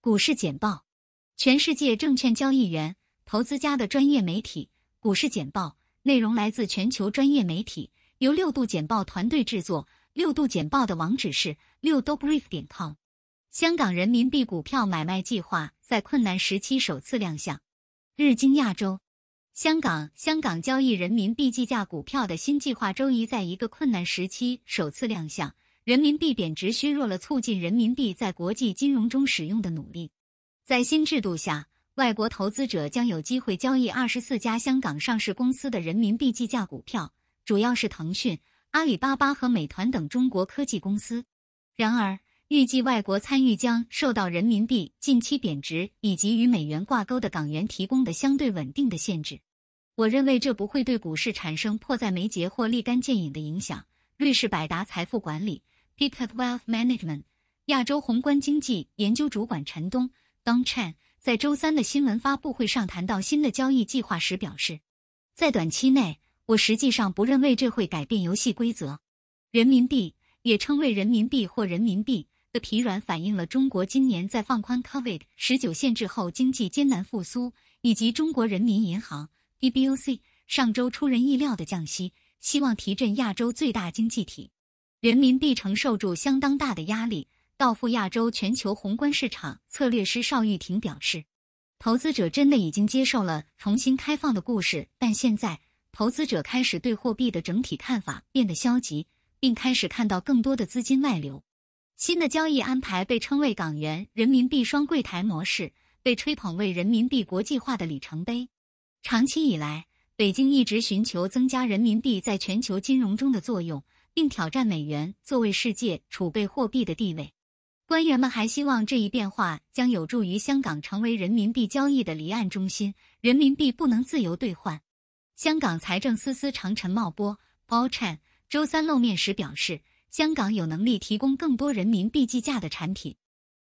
股市简报，全世界证券交易员、投资家的专业媒体。股市简报内容来自全球专业媒体，由六度简报团队制作。六度简报的网址是六 i d o b r i e f 点 com。香港人民币股票买卖计划在困难时期首次亮相。日经亚洲，香港香港交易人民币计价股票的新计划终于在一个困难时期首次亮相。人民币贬值削弱了促进人民币在国际金融中使用的努力。在新制度下，外国投资者将有机会交易二十四家香港上市公司的人民币计价股票，主要是腾讯、阿里巴巴和美团等中国科技公司。然而，预计外国参与将受到人民币近期贬值以及与美元挂钩的港元提供的相对稳定的限制。我认为这不会对股市产生迫在眉睫或立竿见影的影响。瑞士百达财富管理。Pitcap Wealth Management 亚洲宏观经济研究主管陈东 Dong Chen 在周三的新闻发布会上谈到新的交易计划时表示，在短期内，我实际上不认为这会改变游戏规则。人民币也称为人民币或人民币的疲软反映了中国今年在放宽 COVID 十九限制后经济艰难复苏，以及中国人民银行 b b o c 上周出人意料的降息，希望提振亚洲最大经济体。人民币承受住相当大的压力。道富亚洲全球宏观市场策略师邵玉婷表示，投资者真的已经接受了重新开放的故事，但现在投资者开始对货币的整体看法变得消极，并开始看到更多的资金外流。新的交易安排被称为港元人民币双柜台模式，被吹捧为人民币国际化的里程碑。长期以来，北京一直寻求增加人民币在全球金融中的作用，并挑战美元作为世界储备货币的地位。官员们还希望这一变化将有助于香港成为人民币交易的离岸中心。人民币不能自由兑换。香港财政司司长陈茂波 （Au Chan） 周三露面时表示，香港有能力提供更多人民币计价的产品。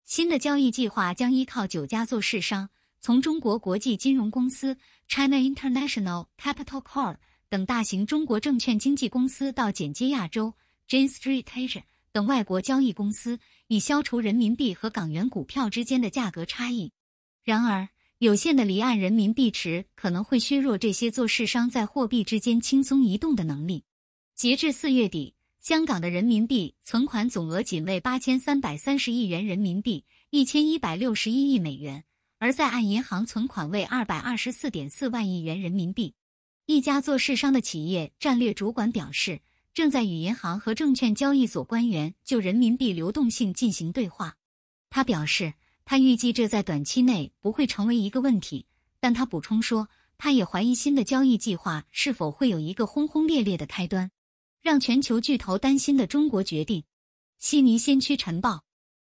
新的交易计划将依靠九家做市商，从中国国际金融公司。China International Capital Corp 等大型中国证券经纪公司到简接亚洲 （Jane Street Asia） 等外国交易公司，以消除人民币和港元股票之间的价格差异。然而，有限的离岸人民币池可能会削弱这些做市商在货币之间轻松移动的能力。截至四月底，香港的人民币存款总额仅为八千三百三十亿元人民币，一千一百六十一亿美元。而在按银行存款为二百二十四点四万亿元人民币，一家做市商的企业战略主管表示，正在与银行和证券交易所官员就人民币流动性进行对话。他表示，他预计这在短期内不会成为一个问题，但他补充说，他也怀疑新的交易计划是否会有一个轰轰烈烈的开端。让全球巨头担心的中国决定，《悉尼先驱晨报》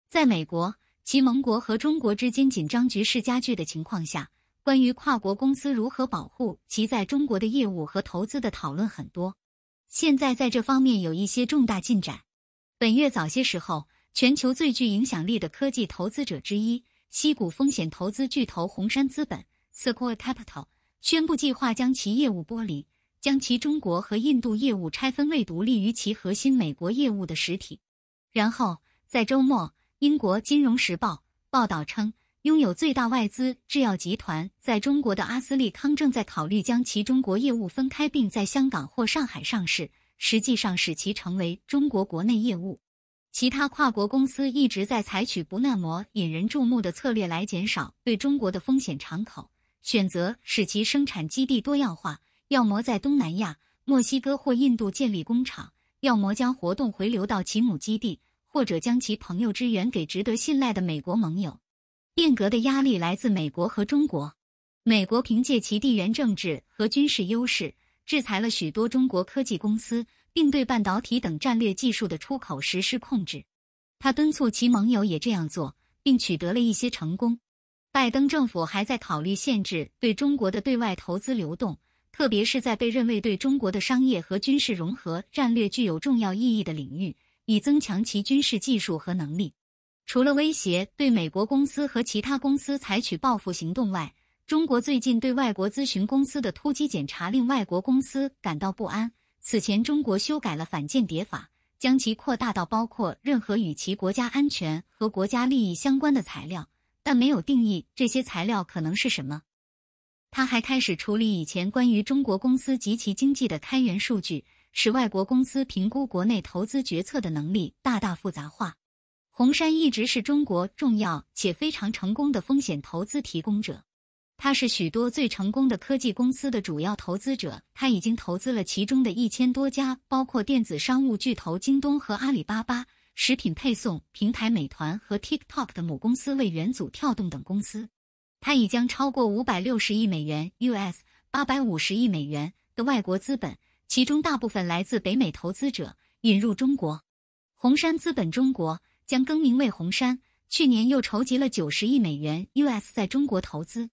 在美国。其盟国和中国之间紧张局势加剧的情况下，关于跨国公司如何保护其在中国的业务和投资的讨论很多。现在在这方面有一些重大进展。本月早些时候，全球最具影响力的科技投资者之一——西谷风险投资巨头红杉资本 （Sequoia Capital） 宣布计划将其业务剥离，将其中国和印度业务拆分为独立于其核心美国业务的实体。然后，在周末。英国《金融时报》报道称，拥有最大外资制药集团在中国的阿斯利康正在考虑将其中国业务分开，并在香港或上海上市，实际上使其成为中国国内业务。其他跨国公司一直在采取不那么引人注目的策略来减少对中国的风险敞口，选择使其生产基地多样化，要么在东南亚、墨西哥或印度建立工厂，要么将活动回流到其母基地。或者将其朋友支援给值得信赖的美国盟友。变革的压力来自美国和中国。美国凭借其地缘政治和军事优势，制裁了许多中国科技公司，并对半导体等战略技术的出口实施控制。他敦促其盟友也这样做，并取得了一些成功。拜登政府还在考虑限制对中国的对外投资流动，特别是在被认为对中国的商业和军事融合战略具有重要意义的领域。以增强其军事技术和能力。除了威胁对美国公司和其他公司采取报复行动外，中国最近对外国咨询公司的突击检查令外国公司感到不安。此前，中国修改了反间谍法，将其扩大到包括任何与其国家安全和国家利益相关的材料，但没有定义这些材料可能是什么。他还开始处理以前关于中国公司及其经济的开源数据。使外国公司评估国内投资决策的能力大大复杂化。红杉一直是中国重要且非常成功的风险投资提供者，它是许多最成功的科技公司的主要投资者。他已经投资了其中的一千多家，包括电子商务巨头京东和阿里巴巴、食品配送平台美团和 TikTok 的母公司为元祖跳动等公司。他已将超过五百六十亿美元 US 八百五十亿美元的外国资本。其中大部分来自北美投资者引入中国，红杉资本中国将更名为红杉。去年又筹集了九十亿美元 US 在中国投资。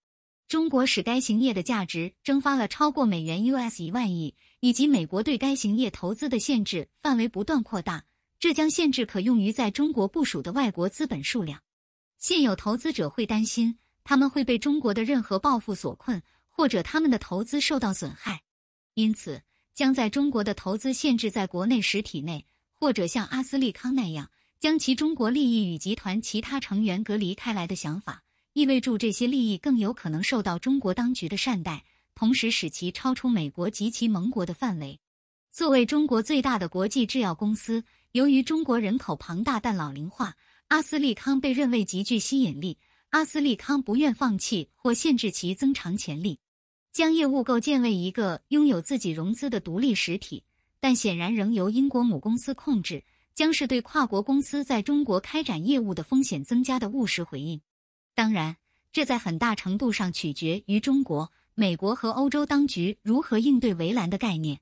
中国使该行业的价值蒸发了超过美元 US 一万亿，以及美国对该行业投资的限制范围不断扩大，这将限制可用于在中国部署的外国资本数量。现有投资者会担心他们会被中国的任何报复所困，或者他们的投资受到损害。因此。将在中国的投资限制在国内实体内，或者像阿斯利康那样将其中国利益与集团其他成员隔离开来的想法，意味住这些利益更有可能受到中国当局的善待，同时使其超出美国及其盟国的范围。作为中国最大的国际制药公司，由于中国人口庞大但老龄化，阿斯利康被认为极具吸引力。阿斯利康不愿放弃或限制其增长潜力。将业务构建为一个拥有自己融资的独立实体，但显然仍由英国母公司控制，将是对跨国公司在中国开展业务的风险增加的务实回应。当然，这在很大程度上取决于中国、美国和欧洲当局如何应对“围栏”的概念。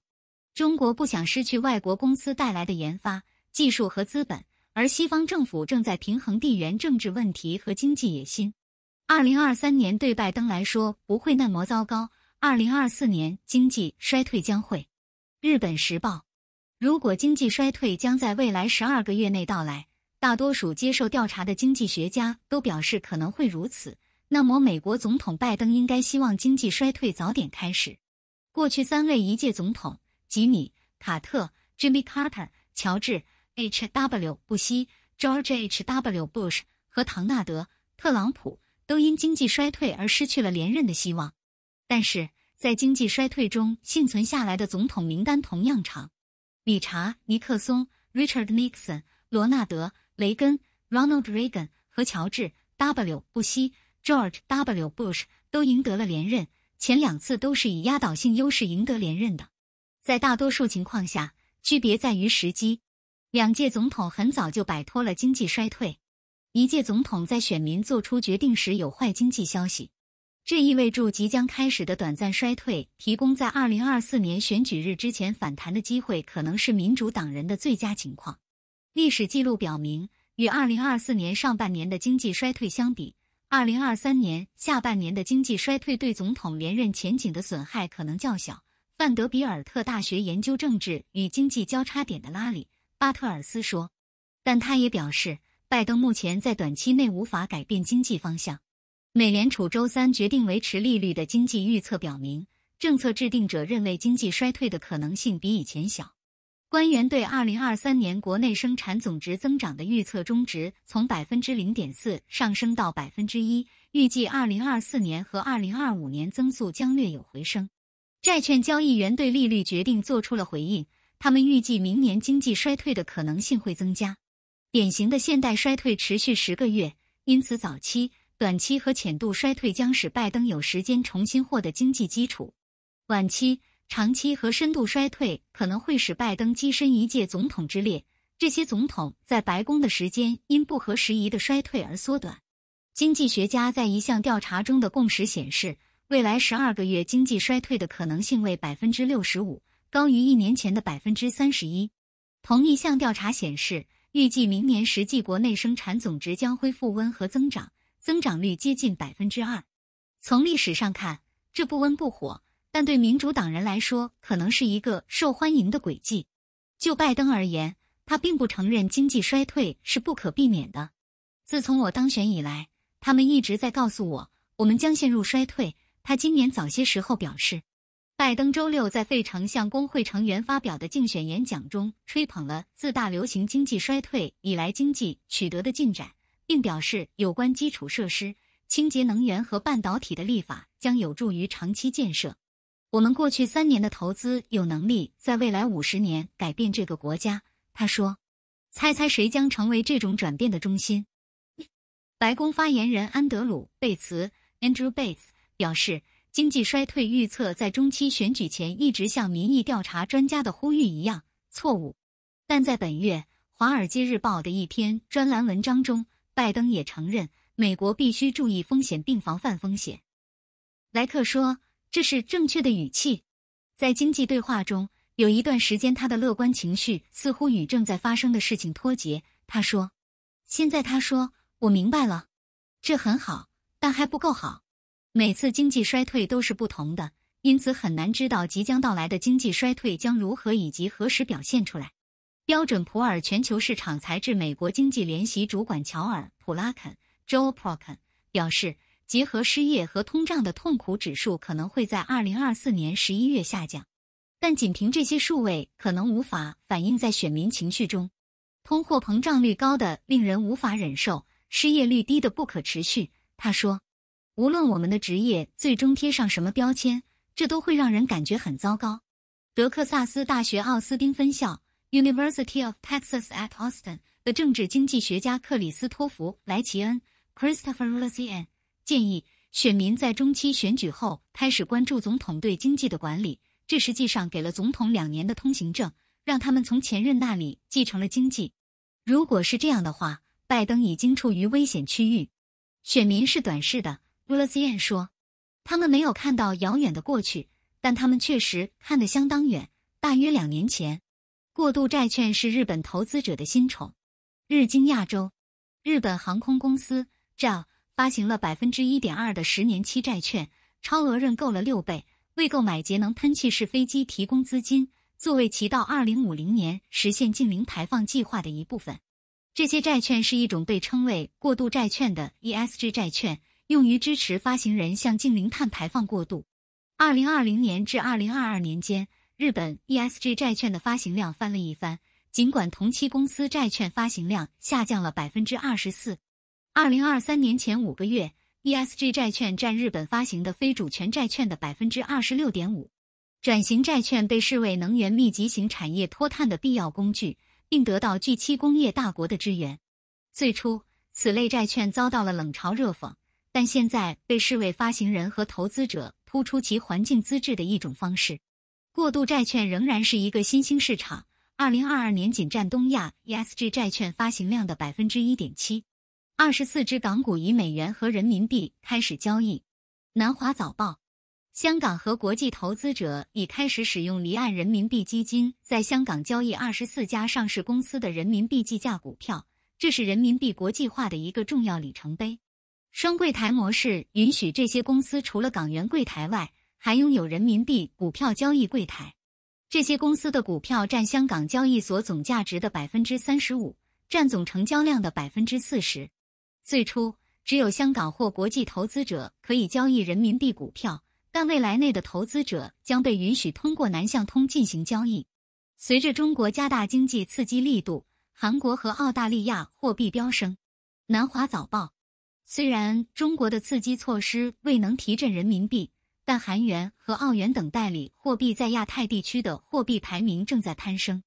中国不想失去外国公司带来的研发、技术和资本，而西方政府正在平衡地缘政治问题和经济野心。二零二三年对拜登来说不会那么糟糕。二零二四年经济衰退将会，《日本时报》如果经济衰退将在未来十二个月内到来，大多数接受调查的经济学家都表示可能会如此。那么，美国总统拜登应该希望经济衰退早点开始。过去三位一届总统吉米·卡特 （Jimmy Carter）、乔治 ·H·W· 布希 （George H. W. Bush） 和唐纳德·特朗普都因经济衰退而失去了连任的希望。但是在经济衰退中幸存下来的总统名单同样长，理查·尼克松 （Richard Nixon）、罗纳德·雷根 （Ronald Reagan） 和乔治 ·W· 布希 （George W. Bush） 都赢得了连任，前两次都是以压倒性优势赢得连任的。在大多数情况下，区别在于时机。两届总统很早就摆脱了经济衰退，一届总统在选民做出决定时有坏经济消息。这意味着即将开始的短暂衰退提供在二零二四年选举日之前反弹的机会，可能是民主党人的最佳情况。历史记录表明，与二零二四年上半年的经济衰退相比，二零二三年下半年的经济衰退对总统连任前景的损害可能较小。范德比尔特大学研究政治与经济交叉点的拉里·巴特尔斯说，但他也表示，拜登目前在短期内无法改变经济方向。美联储周三决定维持利率的经济预测表明，政策制定者认为经济衰退的可能性比以前小。官员对二零二三年国内生产总值增长的预测中值从百分之零点四上升到百分之一，预计二零二四年和二零二五年增速将略有回升。债券交易员对利率决定做出了回应，他们预计明年经济衰退的可能性会增加。典型的现代衰退持续十个月，因此早期。短期和浅度衰退将使拜登有时间重新获得经济基础，晚期、长期和深度衰退可能会使拜登跻身一届总统之列。这些总统在白宫的时间因不合时宜的衰退而缩短。经济学家在一项调查中的共识显示，未来十二个月经济衰退的可能性为百分之六十五，高于一年前的百分之三十一。同一项调查显示，预计明年实际国内生产总值将恢复温和增长。增长率接近百分之二。从历史上看，这不温不火，但对民主党人来说，可能是一个受欢迎的轨迹。就拜登而言，他并不承认经济衰退是不可避免的。自从我当选以来，他们一直在告诉我，我们将陷入衰退。他今年早些时候表示。拜登周六在费城向工会成员发表的竞选演讲中，吹捧了自大流行经济衰退以来经济取得的进展。并表示，有关基础设施、清洁能源和半导体的立法将有助于长期建设。我们过去三年的投资有能力在未来五十年改变这个国家。他说：“猜猜谁将成为这种转变的中心？”白宫发言人安德鲁·贝茨 （Andrew Bates） 表示：“经济衰退预测在中期选举前一直像民意调查专家的呼吁一样错误，但在本月《华尔街日报》的一篇专栏文章中。”拜登也承认，美国必须注意风险并防范风险。莱克说：“这是正确的语气。”在经济对话中，有一段时间他的乐观情绪似乎与正在发生的事情脱节。他说：“现在他说我明白了，这很好，但还不够好。每次经济衰退都是不同的，因此很难知道即将到来的经济衰退将如何以及何时表现出来。”标准普尔全球市场财智美国经济联席主管乔尔·普拉肯 j o e Prokun） 表示，结合失业和通胀的痛苦指数可能会在二零二四年十一月下降，但仅凭这些数位可能无法反映在选民情绪中。通货膨胀率高的令人无法忍受，失业率低的不可持续。他说：“无论我们的职业最终贴上什么标签，这都会让人感觉很糟糕。”德克萨斯大学奥斯汀分校。University of Texas at Austin 的政治经济学家克里斯托弗·莱奇恩 （Christopher r u l i a n 建议，选民在中期选举后开始关注总统对经济的管理，这实际上给了总统两年的通行证，让他们从前任那里继承了经济。如果是这样的话，拜登已经处于危险区域。选民是短视的 r u l i s n 说，他们没有看到遥远的过去，但他们确实看得相当远，大约两年前。过度债券是日本投资者的新宠。日经亚洲，日本航空公司 JAL 发行了百分之一点二的十年期债券，超额认购了六倍，为购买节能喷气式飞机提供资金，作为其到二零五零年实现净零排放计划的一部分。这些债券是一种被称为过渡债券的 ESG 债券，用于支持发行人向净零碳排放过渡。二零二零年至二零二二年间。日本 ESG 债券的发行量翻了一番，尽管同期公司债券发行量下降了百分之二十四。二零二三年前五个月，ESG 债券占日本发行的非主权债券的百分之二十六点五。转型债券被视为能源密集型产业脱碳的必要工具，并得到 G 七工业大国的支援。最初，此类债券遭到了冷嘲热讽，但现在被视为发行人和投资者突出其环境资质的一种方式。过渡债券仍然是一个新兴市场，二零二二年仅占东亚 ESG 债券发行量的百分之一点七。二十四只港股以美元和人民币开始交易。南华早报：香港和国际投资者已开始使用离岸人民币基金在香港交易二十四家上市公司的人民币计价股票，这是人民币国际化的一个重要里程碑。双柜台模式允许这些公司除了港元柜台外。还拥有人民币股票交易柜台，这些公司的股票占香港交易所总价值的百分之三十五，占总成交量的百分之四十。最初，只有香港或国际投资者可以交易人民币股票，但未来内的投资者将被允许通过南向通进行交易。随着中国加大经济刺激力度，韩国和澳大利亚货币飙升。南华早报，虽然中国的刺激措施未能提振人民币。但韩元和澳元等代理货币在亚太地区的货币排名正在攀升。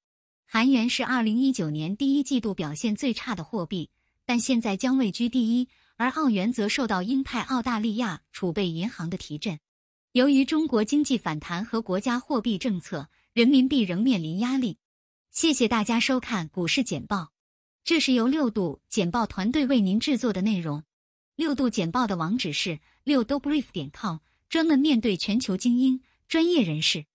韩元是二零一九年第一季度表现最差的货币，但现在将位居第一。而澳元则受到英泰澳大利亚储备银行的提振。由于中国经济反弹和国家货币政策，人民币仍面临压力。谢谢大家收看股市简报，这是由六度简报团队为您制作的内容。六度简报的网址是六度 brief 点 com。专门面对全球精英专业人士。